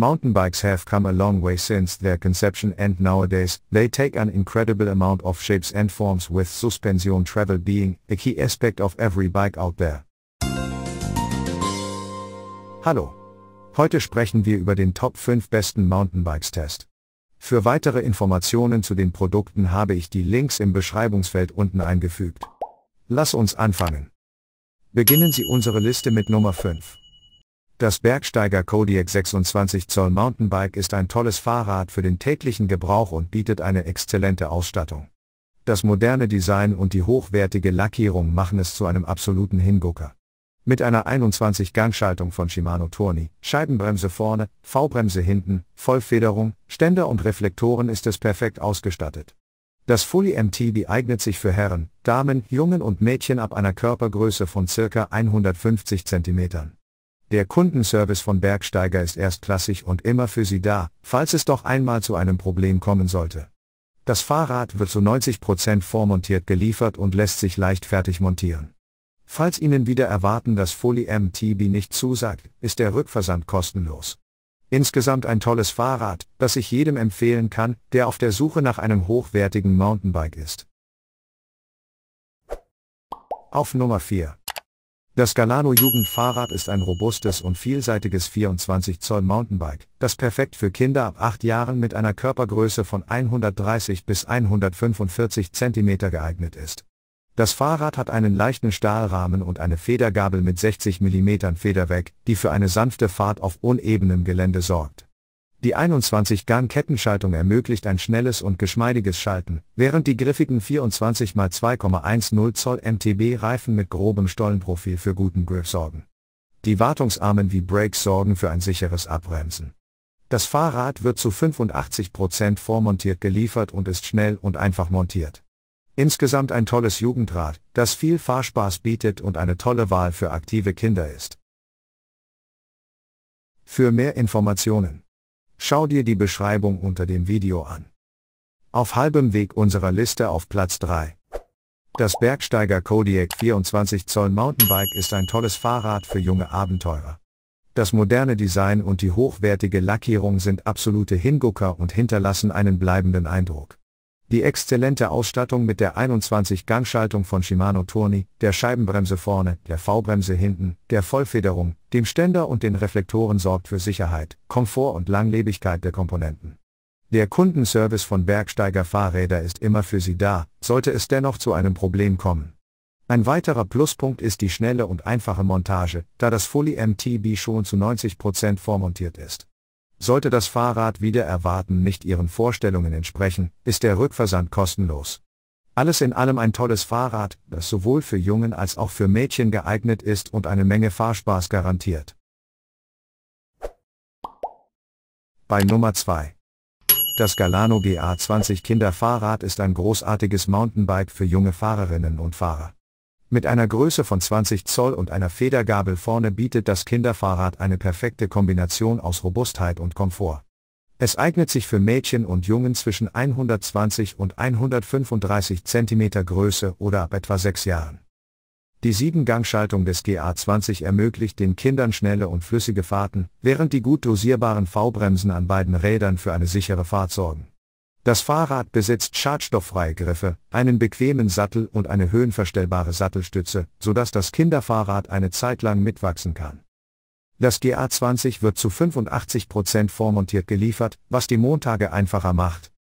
Mountainbikes have come a long way since their conception and nowadays, they take an incredible amount of shapes and forms with suspension travel being a key aspect of every bike out there. Hallo. Heute sprechen wir über den Top 5 besten Mountainbikes Test. Für weitere Informationen zu den Produkten habe ich die Links im Beschreibungsfeld unten eingefügt. Lass uns anfangen. Beginnen Sie unsere Liste mit Nummer 5. Das Bergsteiger Kodiak 26 Zoll Mountainbike ist ein tolles Fahrrad für den täglichen Gebrauch und bietet eine exzellente Ausstattung. Das moderne Design und die hochwertige Lackierung machen es zu einem absoluten Hingucker. Mit einer 21-Gang-Schaltung von Shimano Tourney, Scheibenbremse vorne, V-Bremse hinten, Vollfederung, Ständer und Reflektoren ist es perfekt ausgestattet. Das Fully MTB eignet sich für Herren, Damen, Jungen und Mädchen ab einer Körpergröße von circa 150 cm. Der Kundenservice von Bergsteiger ist erstklassig und immer für Sie da, falls es doch einmal zu einem Problem kommen sollte. Das Fahrrad wird zu 90% vormontiert geliefert und lässt sich leichtfertig montieren. Falls Ihnen wieder erwarten, dass Fully MTB nicht zusagt, ist der Rückversand kostenlos. Insgesamt ein tolles Fahrrad, das ich jedem empfehlen kann, der auf der Suche nach einem hochwertigen Mountainbike ist. Auf Nummer 4. Das Galano Jugendfahrrad ist ein robustes und vielseitiges 24 Zoll Mountainbike, das perfekt für Kinder ab 8 Jahren mit einer Körpergröße von 130 bis 145 cm geeignet ist. Das Fahrrad hat einen leichten Stahlrahmen und eine Federgabel mit 60 mm Federweg, die für eine sanfte Fahrt auf unebenem Gelände sorgt. Die 21-Garn-Kettenschaltung ermöglicht ein schnelles und geschmeidiges Schalten, während die griffigen 24x2,10 Zoll MTB-Reifen mit grobem Stollenprofil für guten Griff sorgen. Die Wartungsarmen v Brakes sorgen für ein sicheres Abbremsen. Das Fahrrad wird zu 85% vormontiert geliefert und ist schnell und einfach montiert. Insgesamt ein tolles Jugendrad, das viel Fahrspaß bietet und eine tolle Wahl für aktive Kinder ist. Für mehr Informationen Schau dir die Beschreibung unter dem Video an. Auf halbem Weg unserer Liste auf Platz 3. Das Bergsteiger Kodiak 24 Zoll Mountainbike ist ein tolles Fahrrad für junge Abenteurer. Das moderne Design und die hochwertige Lackierung sind absolute Hingucker und hinterlassen einen bleibenden Eindruck. Die exzellente Ausstattung mit der 21-Gang-Schaltung von Shimano Tourney, der Scheibenbremse vorne, der V-Bremse hinten, der Vollfederung, dem Ständer und den Reflektoren sorgt für Sicherheit, Komfort und Langlebigkeit der Komponenten. Der Kundenservice von Bergsteiger Fahrräder ist immer für Sie da, sollte es dennoch zu einem Problem kommen. Ein weiterer Pluspunkt ist die schnelle und einfache Montage, da das Fully MTB schon zu 90% vormontiert ist. Sollte das Fahrrad wieder erwarten nicht Ihren Vorstellungen entsprechen, ist der Rückversand kostenlos. Alles in allem ein tolles Fahrrad, das sowohl für Jungen als auch für Mädchen geeignet ist und eine Menge Fahrspaß garantiert. Bei Nummer 2. Das Galano GA20 Kinderfahrrad ist ein großartiges Mountainbike für junge Fahrerinnen und Fahrer. Mit einer Größe von 20 Zoll und einer Federgabel vorne bietet das Kinderfahrrad eine perfekte Kombination aus Robustheit und Komfort. Es eignet sich für Mädchen und Jungen zwischen 120 und 135 cm Größe oder ab etwa 6 Jahren. Die Siebengangschaltung des GA20 ermöglicht den Kindern schnelle und flüssige Fahrten, während die gut dosierbaren V-Bremsen an beiden Rädern für eine sichere Fahrt sorgen. Das Fahrrad besitzt schadstofffreie Griffe, einen bequemen Sattel und eine höhenverstellbare Sattelstütze, sodass das Kinderfahrrad eine Zeit lang mitwachsen kann. Das GA20 wird zu 85% vormontiert geliefert, was die Montage einfacher macht.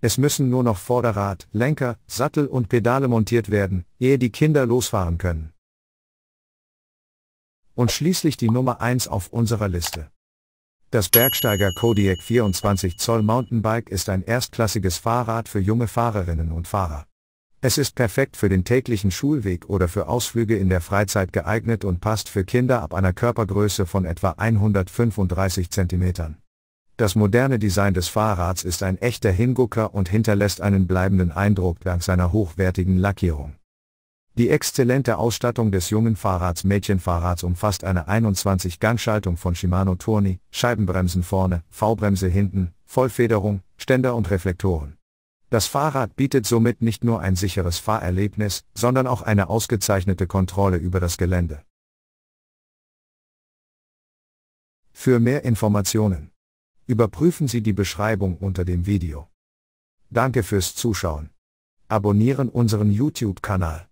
Es müssen nur noch Vorderrad, Lenker, Sattel und Pedale montiert werden, ehe die Kinder losfahren können. Und schließlich die Nummer 1 auf unserer Liste. Das Bergsteiger Kodiak 24 Zoll Mountainbike ist ein erstklassiges Fahrrad für junge Fahrerinnen und Fahrer. Es ist perfekt für den täglichen Schulweg oder für Ausflüge in der Freizeit geeignet und passt für Kinder ab einer Körpergröße von etwa 135 cm. Das moderne Design des Fahrrads ist ein echter Hingucker und hinterlässt einen bleibenden Eindruck dank seiner hochwertigen Lackierung. Die exzellente Ausstattung des jungen Fahrrads Mädchenfahrrads umfasst eine 21-Gang-Schaltung von Shimano Tourney, Scheibenbremsen vorne, V-Bremse hinten, Vollfederung, Ständer und Reflektoren. Das Fahrrad bietet somit nicht nur ein sicheres Fahrerlebnis, sondern auch eine ausgezeichnete Kontrolle über das Gelände. Für mehr Informationen. Überprüfen Sie die Beschreibung unter dem Video. Danke fürs Zuschauen. Abonnieren unseren YouTube-Kanal.